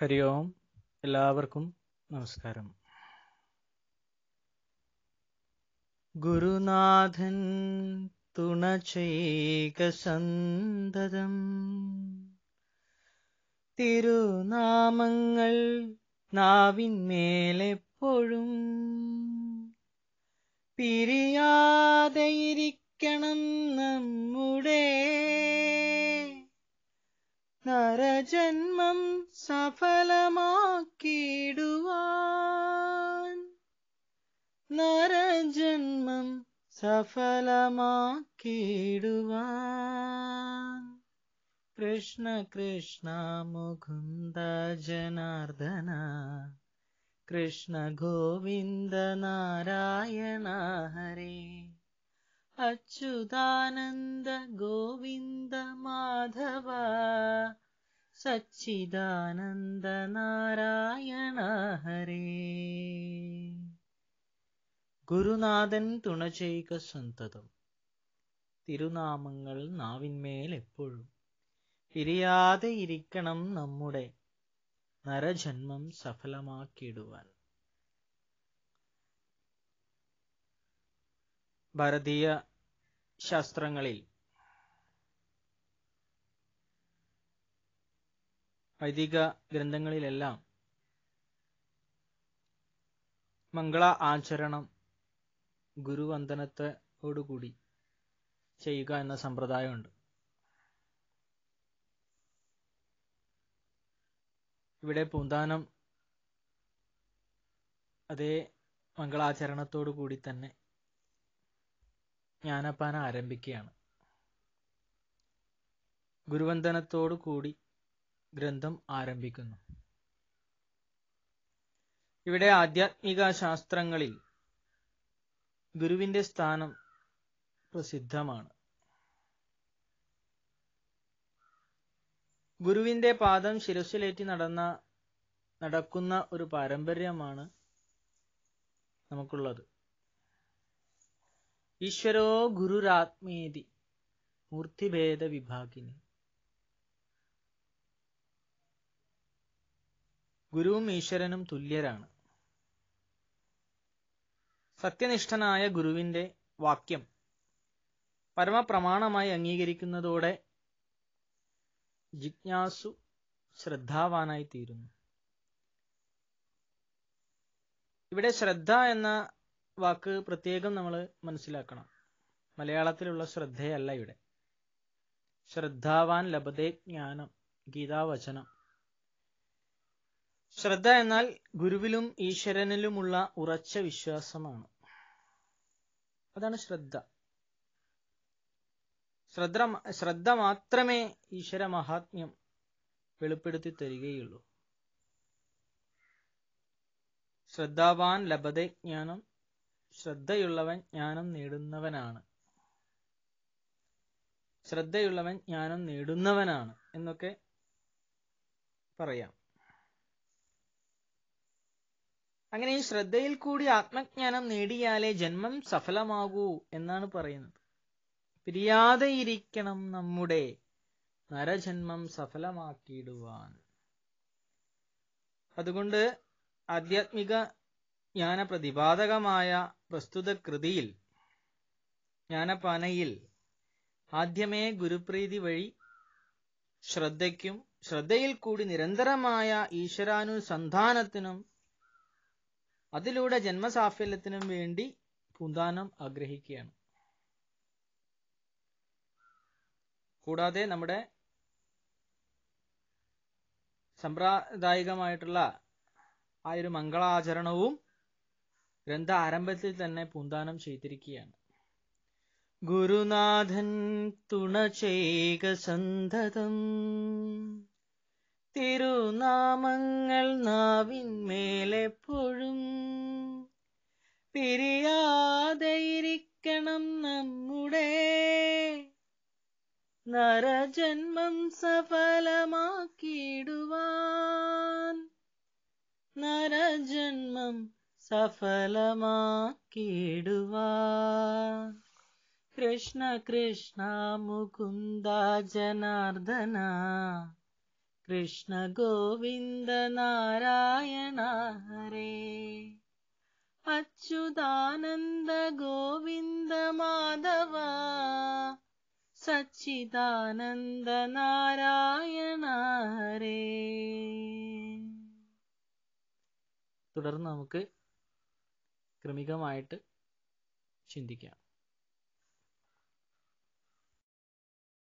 ഹരി ഓം എല്ലാവർക്കും നമസ്കാരം ഗുരുനാഥൻ തുണചൈകസന്തതം തിരുനാമങ്ങൾ നാവിന്മേലെപ്പോഴും പിരിയാതെയിരിക്കണം നമ്മൾ जन्मं सफलमाकीडुवान् नरजन्मं सफलमाकीडुवान् कृष्ण कृष्ण मुकुन्द जनार्दन कृष्ण नारायण हरे अच्युदानन्द गोविन्द माधव നാരായണ ഹരേ ഗുരുനാഥൻ തുണ ചെയ്യുക സ്വന്തതം തിരുനാമങ്ങൾ നാവിന്മേൽ എപ്പോഴും പിരിയാതെ ഇരിക്കണം നമ്മുടെ നരജന്മം സഫലമാക്കിയിടുവാൻ ഭാരതീയ ശാസ്ത്രങ്ങളിൽ വൈദിക ഗ്രന്ഥങ്ങളിലെല്ലാം മംഗള ആചരണം ഗുരുവന്ദനത്തോടുകൂടി ചെയ്യുക എന്ന സമ്പ്രദായമുണ്ട് ഇവിടെ പൂന്താനം അതേ മംഗളാചരണത്തോടു കൂടി തന്നെ ജ്ഞാനപ്പാന ആരംഭിക്കുകയാണ് ഗുരുവന്ദനത്തോടു കൂടി ഗ്രന്ഥം ആരംഭിക്കുന്നു ഇവിടെ ആധ്യാത്മിക ശാസ്ത്രങ്ങളിൽ ഗുരുവിന്റെ സ്ഥാനം പ്രസിദ്ധമാണ് ഗുരുവിന്റെ പാദം ശിരസിലേറ്റി നടന്ന നടക്കുന്ന ഒരു പാരമ്പര്യമാണ് നമുക്കുള്ളത് ഈശ്വരോ ഗുരുരാത്മേതി മൂർത്തിഭേദ വിഭാഗിനി ഗുരുവും ഈശ്വരനും തുല്യരാണ് സത്യനിഷ്ഠനായ ഗുരുവിൻ്റെ വാക്യം പരമപ്രമാണമായി അംഗീകരിക്കുന്നതോടെ ജിജ്ഞാസു ശ്രദ്ധാവാനായി തീരുന്നു ഇവിടെ ശ്രദ്ധ എന്ന വാക്ക് പ്രത്യേകം നമ്മൾ മനസ്സിലാക്കണം മലയാളത്തിലുള്ള ശ്രദ്ധയല്ല ഇവിടെ ശ്രദ്ധാവാൻ ലഭതേ ജ്ഞാനം ഗീതാവചനം ശ്രദ്ധ എന്നാൽ ഗുരുവിലും ഈശ്വരനിലുമുള്ള ഉറച്ച വിശ്വാസമാണ് അതാണ് ശ്രദ്ധ ശ്രദ്ധ ശ്രദ്ധ മാത്രമേ ഈശ്വര മഹാത്മ്യം വെളിപ്പെടുത്തി തരികയുള്ളൂ ശ്രദ്ധാവാൻ ലഭതെ ജ്ഞാനം ശ്രദ്ധയുള്ളവൻ ജ്ഞാനം നേടുന്നവനാണ് ശ്രദ്ധയുള്ളവൻ ജ്ഞാനം നേടുന്നവനാണ് എന്നൊക്കെ പറയാം അങ്ങനെ ഈ ശ്രദ്ധയിൽ കൂടി ആത്മജ്ഞാനം നേടിയാലേ ജന്മം സഫലമാകൂ എന്നാണ് പറയുന്നത് പിരിയാതെ ഇരിക്കണം നമ്മുടെ നരജന്മം സഫലമാക്കിയിടുവാൻ അതുകൊണ്ട് ആധ്യാത്മിക ജ്ഞാന പ്രതിപാദകമായ പ്രസ്തുത കൃതിയിൽ ജ്ഞാനപാനയിൽ ആദ്യമേ ഗുരുപ്രീതി വഴി ശ്രദ്ധയ്ക്കും ശ്രദ്ധയിൽ കൂടി നിരന്തരമായ ഈശ്വരാനുസന്ധാനത്തിനും അതിലൂടെ ജന്മസാഫല്യത്തിനും വേണ്ടി പൂന്താനം ആഗ്രഹിക്കുകയാണ് കൂടാതെ നമ്മുടെ സമ്പ്രദായികമായിട്ടുള്ള ആ ഒരു മംഗളാചരണവും ഗ്രന്ഥ ആരംഭത്തിൽ തന്നെ പൂന്താനം ചെയ്തിരിക്കുകയാണ് ഗുരുനാഥൻ തുണ ചെയ്ക സന്തതം തിരുനാമങ്ങൾ നാവിന്മേലെപ്പോഴും പിരിയാതെയിരിക്കണം നമ്മുടെ നരജന്മം സഫലമാക്കിയിടുവാൻ നരജന്മം സഫലമാക്കിയിടുവാൻ കൃഷ്ണ കൃഷ്ണ മുകുന്ദ ജനാർദ്ദന കൃഷ്ണ ഗോവിന്ദ നാരായണ ഹരേ അച്യുതാനന്ദ ഗോവിന്ദ മാധവ സച്ചിദാനന്ദ നാരായണ ഹരേ തുടർന്ന് നമുക്ക് ക്രമികമായിട്ട് ചിന്തിക്കാം